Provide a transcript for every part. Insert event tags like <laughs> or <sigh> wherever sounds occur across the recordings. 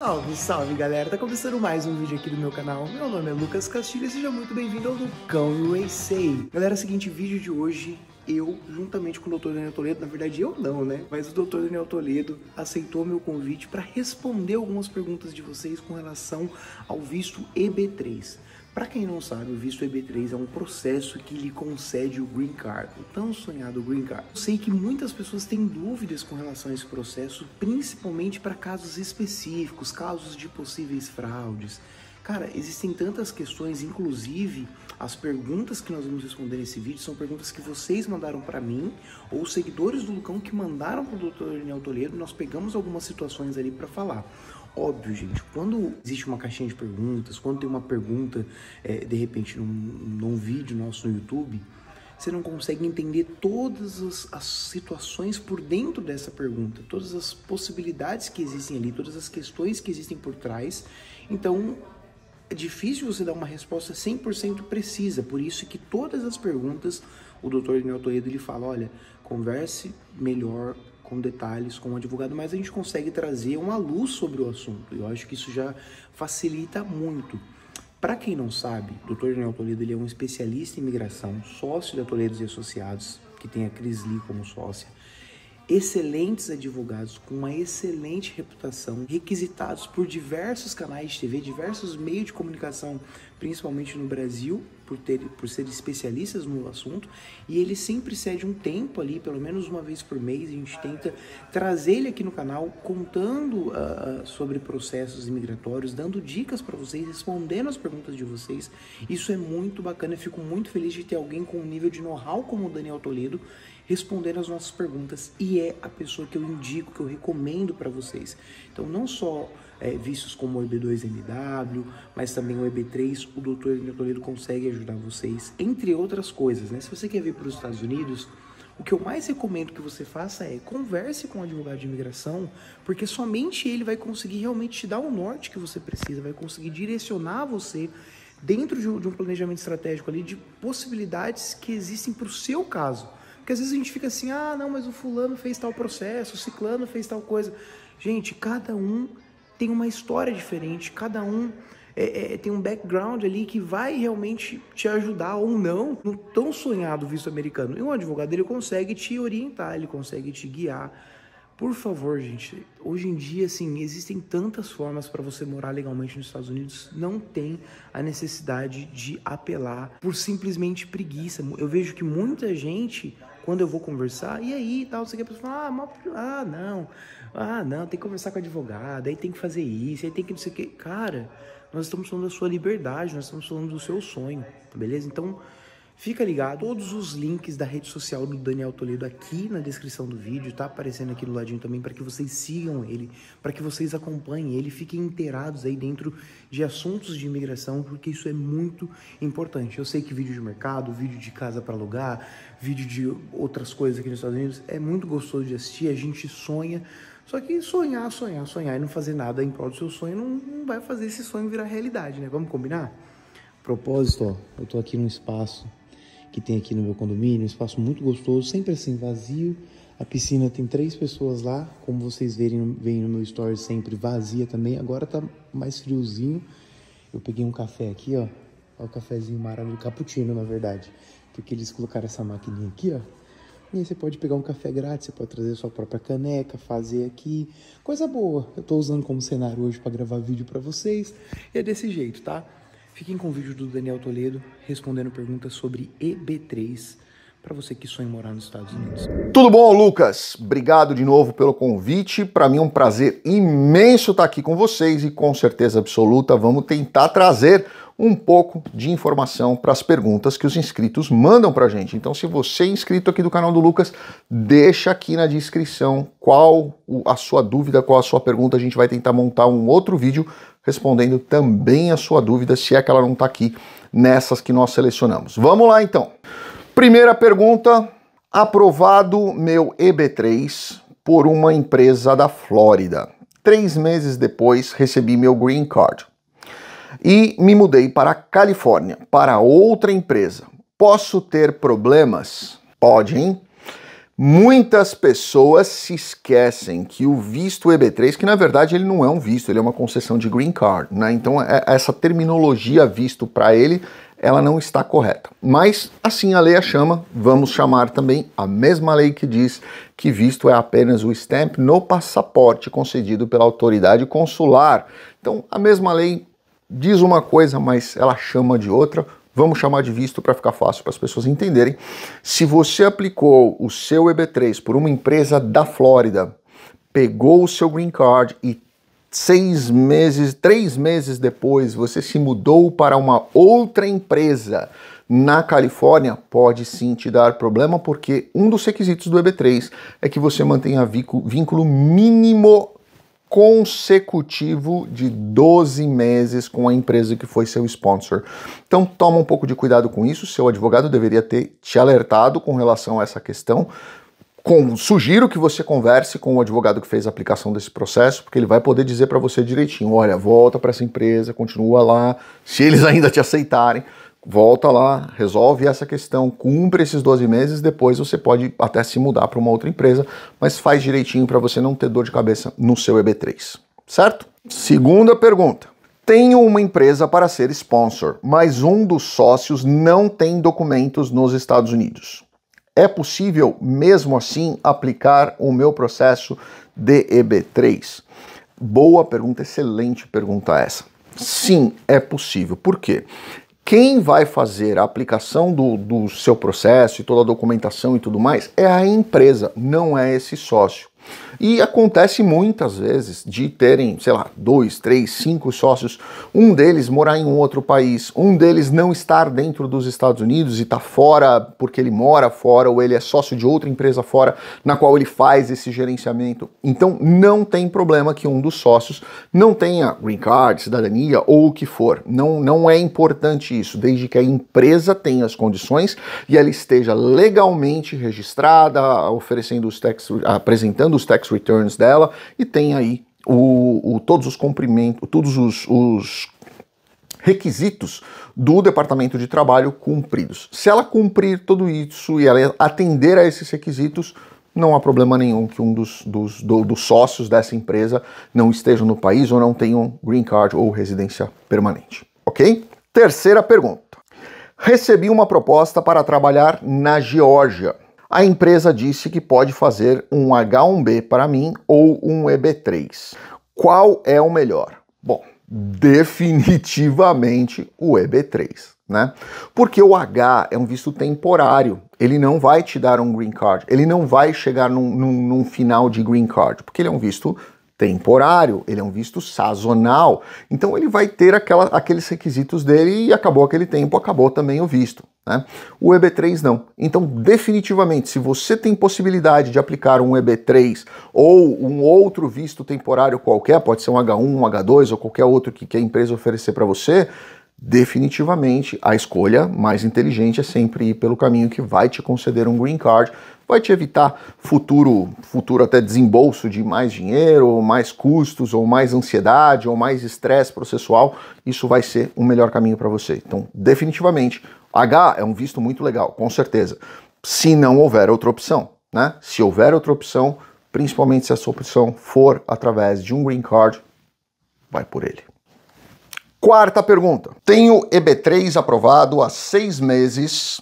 Salve, salve galera! Tá começando mais um vídeo aqui do meu canal. Meu nome é Lucas Castilho e seja muito bem-vindo ao Lucão Sei. Galera, é seguinte, vídeo de hoje eu, juntamente com o Dr. Daniel Toledo, na verdade eu não, né? Mas o Dr. Daniel Toledo aceitou meu convite para responder algumas perguntas de vocês com relação ao visto EB3. Para quem não sabe, o visto EB3 é um processo que lhe concede o green card, o tão sonhado green card. Eu sei que muitas pessoas têm dúvidas com relação a esse processo, principalmente para casos específicos, casos de possíveis fraudes. Cara, existem tantas questões, inclusive as perguntas que nós vamos responder nesse vídeo são perguntas que vocês mandaram para mim ou seguidores do Lucão que mandaram para o Dr. Daniel Toledo. Nós pegamos algumas situações ali para falar óbvio, gente, quando existe uma caixinha de perguntas, quando tem uma pergunta, é, de repente, num, num vídeo nosso no YouTube, você não consegue entender todas as, as, situações por dentro dessa pergunta, todas as possibilidades que existem ali, todas as questões que existem por trás. Então, é difícil você dar uma resposta 100% precisa, por isso que todas as perguntas, o Dr. Daniel Toledo ele fala, olha, converse melhor com detalhes com o advogado, mas a gente consegue trazer uma luz sobre o assunto. Eu acho que isso já facilita muito. Para quem não sabe, o Dr. Daniel Toledo ele é um especialista em imigração, sócio da Toledo e Associados, que tem a Lee como sócia excelentes advogados com uma excelente reputação, requisitados por diversos canais de TV, diversos meios de comunicação, principalmente no Brasil, por, ter, por serem especialistas no assunto, e ele sempre cede um tempo ali, pelo menos uma vez por mês, a gente tenta trazer ele aqui no canal contando uh, sobre processos imigratórios, dando dicas para vocês, respondendo as perguntas de vocês. Isso é muito bacana, eu fico muito feliz de ter alguém com um nível de know-how como o Daniel Toledo responder as nossas perguntas e é a pessoa que eu indico, que eu recomendo para vocês. Então, não só é, vícios como o EB2MW, mas também o EB3, o doutor Elinho Toledo consegue ajudar vocês, entre outras coisas. Né? Se você quer vir para os Estados Unidos, o que eu mais recomendo que você faça é converse com o advogado de imigração, porque somente ele vai conseguir realmente te dar o norte que você precisa, vai conseguir direcionar você dentro de um planejamento estratégico ali de possibilidades que existem para o seu caso. Porque às vezes a gente fica assim, ah, não, mas o fulano fez tal processo, o ciclano fez tal coisa. Gente, cada um tem uma história diferente, cada um é, é, tem um background ali que vai realmente te ajudar ou não no tão sonhado visto americano. E um advogado ele consegue te orientar, ele consegue te guiar. Por favor, gente, hoje em dia, assim, existem tantas formas para você morar legalmente nos Estados Unidos, não tem a necessidade de apelar por simplesmente preguiça. Eu vejo que muita gente quando eu vou conversar, e aí tal, você quer pessoa ah, ah, não, ah, não, tem que conversar com advogado, aí tem que fazer isso, aí tem que não sei o que. Cara, nós estamos falando da sua liberdade, nós estamos falando do seu sonho, tá beleza? Então, Fica ligado, todos os links da rede social do Daniel Toledo aqui na descrição do vídeo, tá aparecendo aqui do ladinho também para que vocês sigam ele, para que vocês acompanhem ele, fiquem inteirados aí dentro de assuntos de imigração, porque isso é muito importante. Eu sei que vídeo de mercado, vídeo de casa para alugar, vídeo de outras coisas aqui nos Estados Unidos é muito gostoso de assistir, a gente sonha, só que sonhar, sonhar, sonhar e não fazer nada em prol do seu sonho não, não vai fazer esse sonho virar realidade, né? Vamos combinar? Propósito, ó, eu tô aqui num espaço que tem aqui no meu condomínio, um espaço muito gostoso, sempre assim vazio. A piscina tem três pessoas lá, como vocês verem, vem no meu story sempre vazia também. Agora tá mais friozinho. Eu peguei um café aqui, ó. Ó, o cafezinho maravilhoso, cappuccino, na verdade. Porque eles colocaram essa maquininha aqui, ó. E aí você pode pegar um café grátis, você pode trazer sua própria caneca, fazer aqui. Coisa boa. Eu tô usando como cenário hoje para gravar vídeo para vocês. E é desse jeito, tá? Fiquem com o vídeo do Daniel Toledo respondendo perguntas sobre EB3 para você que sonha em morar nos Estados Unidos. Tudo bom, Lucas? Obrigado de novo pelo convite. Para mim é um prazer imenso estar tá aqui com vocês e com certeza absoluta vamos tentar trazer um pouco de informação para as perguntas que os inscritos mandam para a gente. Então, se você é inscrito aqui do canal do Lucas, deixa aqui na descrição qual a sua dúvida, qual a sua pergunta. A gente vai tentar montar um outro vídeo respondendo também a sua dúvida, se é que ela não está aqui nessas que nós selecionamos. Vamos lá então. Primeira pergunta: aprovado meu EB3 por uma empresa da Flórida. Três meses depois recebi meu green card e me mudei para a Califórnia, para outra empresa. Posso ter problemas? Pode, hein? Muitas pessoas se esquecem que o visto EB3, que na verdade ele não é um visto, ele é uma concessão de green card, né? Então é, é, essa terminologia visto para ele, ela não está correta. Mas assim a lei a chama, vamos chamar também a mesma lei que diz que visto é apenas o stamp no passaporte concedido pela autoridade consular. Então a mesma lei diz uma coisa, mas ela chama de outra vamos chamar de visto para ficar fácil para as pessoas entenderem. Se você aplicou o seu EB3 por uma empresa da Flórida, pegou o seu green card e seis meses, três meses depois, você se mudou para uma outra empresa na Califórnia, pode sim te dar problema, porque um dos requisitos do EB3 é que você mantenha vínculo mínimo consecutivo de 12 meses com a empresa que foi seu sponsor. Então toma um pouco de cuidado com isso, seu advogado deveria ter te alertado com relação a essa questão. Com, sugiro que você converse com o advogado que fez a aplicação desse processo, porque ele vai poder dizer para você direitinho, olha, volta para essa empresa, continua lá, se eles ainda te aceitarem volta lá, resolve essa questão, cumpre esses 12 meses, depois você pode até se mudar para uma outra empresa, mas faz direitinho para você não ter dor de cabeça no seu EB3, certo? Segunda pergunta. Tenho uma empresa para ser sponsor, mas um dos sócios não tem documentos nos Estados Unidos. É possível, mesmo assim, aplicar o meu processo de eb 3 Boa pergunta, excelente pergunta essa. Sim, é possível. Por quê? quem vai fazer a aplicação do, do seu processo e toda a documentação e tudo mais é a empresa, não é esse sócio. E acontece muitas vezes de terem, sei lá, dois, três, cinco sócios, um deles morar em um outro país, um deles não estar dentro dos Estados Unidos e tá fora porque ele mora fora ou ele é sócio de outra empresa fora na qual ele faz esse gerenciamento. Então não tem problema que um dos sócios não tenha green card, cidadania ou o que for. Não, não é importante isso, desde que a empresa tenha as condições e ela esteja legalmente registrada, oferecendo os tax, apresentando os tax returns dela e tem aí o, o todos os cumprimentos, todos os, os requisitos do Departamento de Trabalho cumpridos. Se ela cumprir tudo isso e ela atender a esses requisitos, não há problema nenhum que um dos, dos, do, dos sócios dessa empresa não esteja no país ou não tenha um green card ou residência permanente. Ok? Terceira pergunta. Recebi uma proposta para trabalhar na Geórgia a empresa disse que pode fazer um H1B para mim ou um EB3. Qual é o melhor? Bom, definitivamente o EB3, né? Porque o H é um visto temporário, ele não vai te dar um green card, ele não vai chegar num, num, num final de green card, porque ele é um visto temporário, ele é um visto sazonal, então ele vai ter aquela, aqueles requisitos dele e acabou aquele tempo, acabou também o visto. Né? O EB3 não. Então, definitivamente, se você tem possibilidade de aplicar um EB3 ou um outro visto temporário qualquer, pode ser um H1, um H2 ou qualquer outro que, que a empresa oferecer para você, definitivamente a escolha mais inteligente é sempre ir pelo caminho que vai te conceder um green card, vai te evitar futuro, futuro até desembolso de mais dinheiro, ou mais custos, ou mais ansiedade, ou mais estresse processual. Isso vai ser o um melhor caminho para você. Então, definitivamente, H é um visto muito legal, com certeza. Se não houver outra opção, né? Se houver outra opção, principalmente se essa opção for através de um green card, vai por ele. Quarta pergunta. Tenho EB3 aprovado há seis meses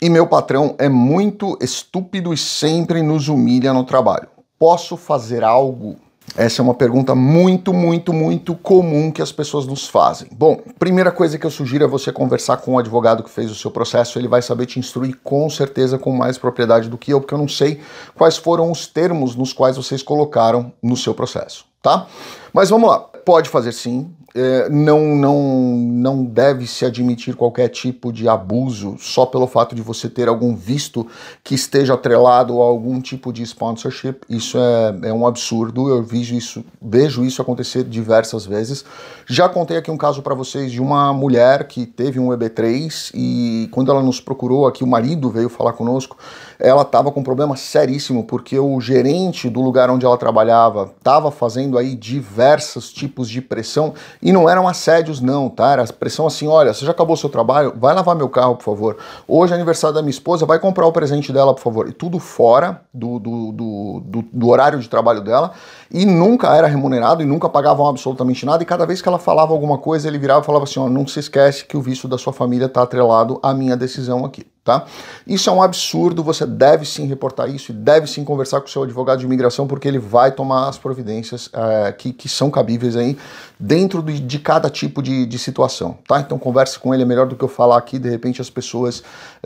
e meu patrão é muito estúpido e sempre nos humilha no trabalho. Posso fazer algo? Essa é uma pergunta muito, muito, muito comum que as pessoas nos fazem. Bom, primeira coisa que eu sugiro é você conversar com o advogado que fez o seu processo, ele vai saber te instruir com certeza com mais propriedade do que eu, porque eu não sei quais foram os termos nos quais vocês colocaram no seu processo, tá? Mas vamos lá pode fazer sim. É, não, não, não deve se admitir qualquer tipo de abuso só pelo fato de você ter algum visto que esteja atrelado a algum tipo de sponsorship. Isso é, é um absurdo. Eu vejo isso, vejo isso acontecer diversas vezes. Já contei aqui um caso para vocês de uma mulher que teve um EB3 e quando ela nos procurou aqui, o marido veio falar conosco ela estava com um problema seríssimo, porque o gerente do lugar onde ela trabalhava estava fazendo aí diversos tipos de pressão e não eram assédios, não, tá? Era pressão assim: olha, você já acabou seu trabalho, vai lavar meu carro, por favor. Hoje é aniversário da minha esposa, vai comprar o presente dela, por favor. E tudo fora do, do, do, do, do horário de trabalho dela e nunca era remunerado e nunca pagavam absolutamente nada. E cada vez que ela falava alguma coisa, ele virava e falava assim: ó, não se esquece que o vício da sua família está atrelado à minha decisão aqui. Tá? Isso é um absurdo, você deve sim reportar isso e deve sim conversar com o seu advogado de imigração, porque ele vai tomar as providências é, que, que são cabíveis aí dentro de, de cada tipo de, de situação, tá? Então converse com ele, é melhor do que eu falar aqui, de repente as pessoas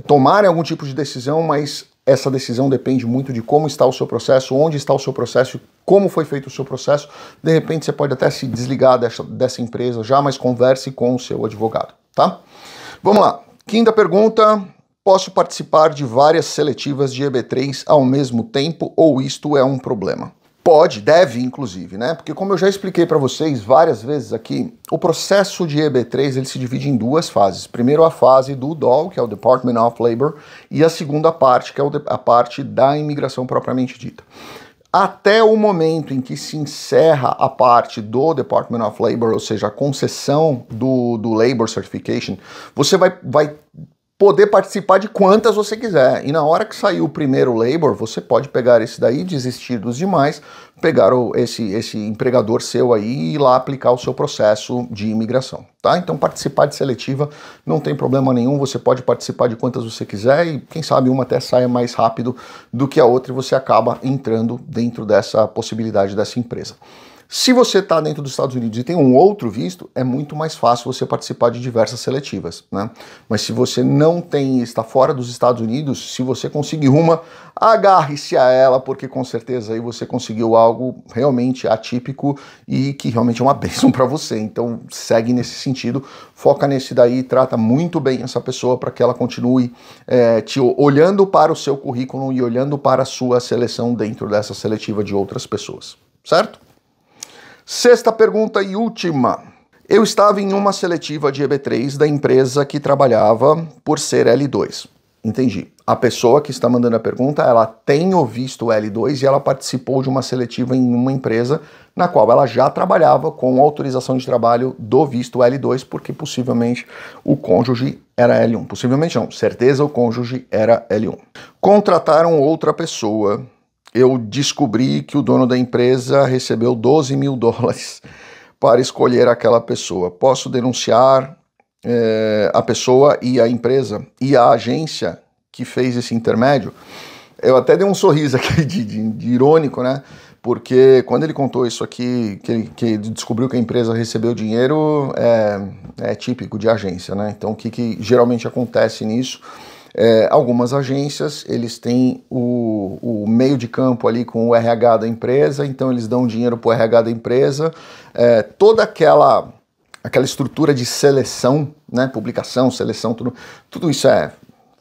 tomarem algum tipo de decisão, mas essa decisão depende muito de como está o seu processo, onde está o seu processo, como foi feito o seu processo. De repente você pode até se desligar dessa, dessa empresa já, mas converse com o seu advogado, tá? Vamos lá. Quinta pergunta, Posso participar de várias seletivas de EB3 ao mesmo tempo ou isto é um problema? Pode, deve, inclusive, né? Porque como eu já expliquei para vocês várias vezes aqui, o processo de EB3 ele se divide em duas fases. Primeiro a fase do DOL, que é o Department of Labor, e a segunda parte, que é a parte da imigração propriamente dita. Até o momento em que se encerra a parte do Department of Labor, ou seja, a concessão do, do Labor Certification, você vai, vai poder participar de quantas você quiser. E na hora que sair o primeiro labor, você pode pegar esse daí, desistir dos demais, pegar o, esse, esse empregador seu aí e ir lá aplicar o seu processo de imigração, tá? Então participar de seletiva não tem problema nenhum, você pode participar de quantas você quiser e quem sabe uma até saia mais rápido do que a outra e você acaba entrando dentro dessa possibilidade dessa empresa. Se você está dentro dos Estados Unidos e tem um outro visto, é muito mais fácil você participar de diversas seletivas, né? Mas se você não tem está fora dos Estados Unidos, se você conseguir uma, agarre-se a ela, porque com certeza aí você conseguiu algo realmente atípico e que realmente é uma <laughs> bênção para você. Então segue nesse sentido, foca nesse daí, trata muito bem essa pessoa para que ela continue é, te olhando para o seu currículo e olhando para a sua seleção dentro dessa seletiva de outras pessoas, certo? Sexta pergunta e última. Eu estava em uma seletiva de EB3 da empresa que trabalhava por ser L2. Entendi. A pessoa que está mandando a pergunta, ela tem o visto L2 e ela participou de uma seletiva em uma empresa na qual ela já trabalhava com autorização de trabalho do visto L2, porque possivelmente o cônjuge era L1. Possivelmente não, certeza o cônjuge era L1. Contrataram outra pessoa eu descobri que o dono da empresa recebeu 12 mil dólares <laughs> para escolher aquela pessoa. Posso denunciar é, a pessoa e a empresa e a agência que fez esse intermédio? Eu até dei um sorriso <laughs> aqui de, de, de irônico, né? Porque quando ele contou isso aqui, que, que descobriu que a empresa recebeu dinheiro, é, é típico de agência, né? Então, o que, que geralmente acontece nisso? É, algumas agências, eles têm o, o, meio de campo ali com o RH da empresa, então eles dão dinheiro para o RH da empresa. É, toda aquela aquela estrutura de seleção, né, publicação, seleção, tudo, tudo isso é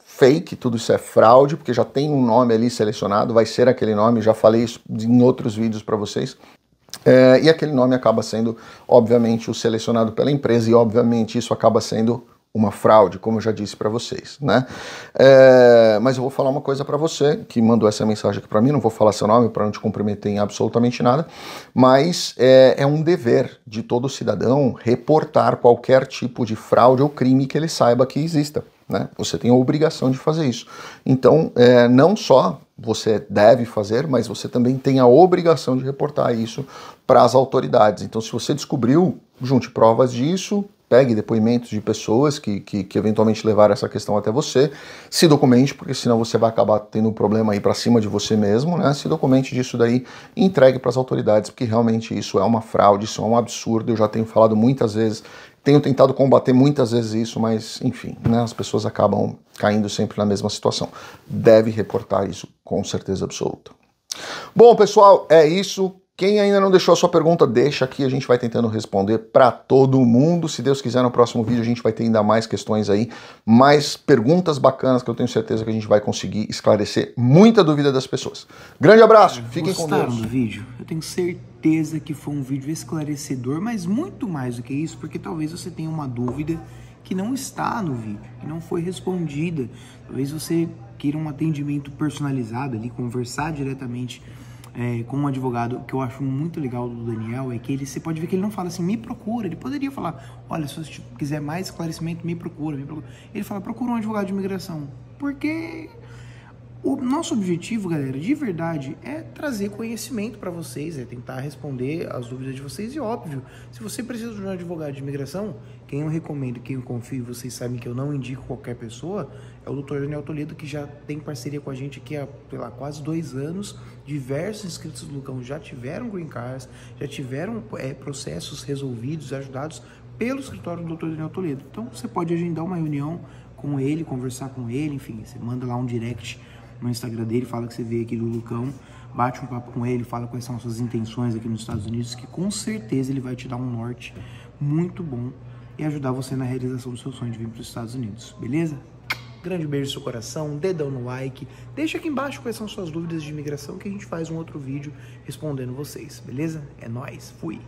fake, tudo isso é fraude, porque já tem um nome ali selecionado, vai ser aquele nome, já falei isso em outros vídeos para vocês. É, e aquele nome acaba sendo, obviamente, o selecionado pela empresa, e obviamente isso acaba sendo uma fraude, como eu já disse para vocês, né? É, mas eu vou falar uma coisa para você que mandou essa mensagem aqui para mim, não vou falar seu nome para não te comprometer em absolutamente nada, mas é, é, um dever de todo cidadão reportar qualquer tipo de fraude ou crime que ele saiba que exista. Né? Você tem a obrigação de fazer isso. Então, é, não só você deve fazer, mas você também tem a obrigação de reportar isso para as autoridades. Então, se você descobriu, junte provas disso, pegue depoimentos de pessoas que, que, que, eventualmente levaram essa questão até você, se documente, porque senão você vai acabar tendo um problema aí para cima de você mesmo, né? Se documente disso daí, entregue para as autoridades, porque realmente isso é uma fraude, isso é um absurdo, eu já tenho falado muitas vezes, tenho tentado combater muitas vezes isso, mas enfim, né? As pessoas acabam caindo sempre na mesma situação. Deve reportar isso com certeza absoluta. Bom, pessoal, é isso. Quem ainda não deixou a sua pergunta, deixa aqui, a gente vai tentando responder para todo mundo. Se Deus quiser, no próximo vídeo a gente vai ter ainda mais questões aí, mais perguntas bacanas que eu tenho certeza que a gente vai conseguir esclarecer muita dúvida das pessoas. Grande abraço, fiquem com Deus. Gostaram do vídeo? Eu tenho certeza que foi um vídeo esclarecedor, mas muito mais do que isso, porque talvez você tenha uma dúvida que não está no vídeo, que não foi respondida. Talvez você queira um atendimento personalizado ali, conversar diretamente é, com um advogado que eu acho muito legal do Daniel é que ele você pode ver que ele não fala assim, me procura. Ele poderia falar, olha, se você quiser mais esclarecimento, me procura, me procura. Ele fala, procura um advogado de imigração. Porque o nosso objetivo, galera, de verdade, é trazer conhecimento para vocês, é tentar responder as dúvidas de vocês. E óbvio, se você precisa de um advogado de imigração, quem eu recomendo, quem eu confio, vocês sabem que eu não indico qualquer pessoa, é o Dr. Daniel Toledo, que já tem parceria com a gente aqui há sei lá, quase dois anos. Diversos inscritos do Lucão já tiveram green cards, já tiveram é, processos resolvidos, ajudados pelo escritório do Dr. Daniel Toledo. Então você pode agendar uma reunião com ele, conversar com ele, enfim, você manda lá um direct no Instagram dele, fala que você veio aqui do Lucão, bate um papo com ele, fala quais são suas intenções aqui nos Estados Unidos, que com certeza ele vai te dar um norte muito bom e ajudar você na realização do seu sonho de vir para os Estados Unidos, beleza? Grande beijo no seu coração, dedão no like, deixa aqui embaixo quais são suas dúvidas de imigração que a gente faz um outro vídeo respondendo vocês, beleza? É nós, fui!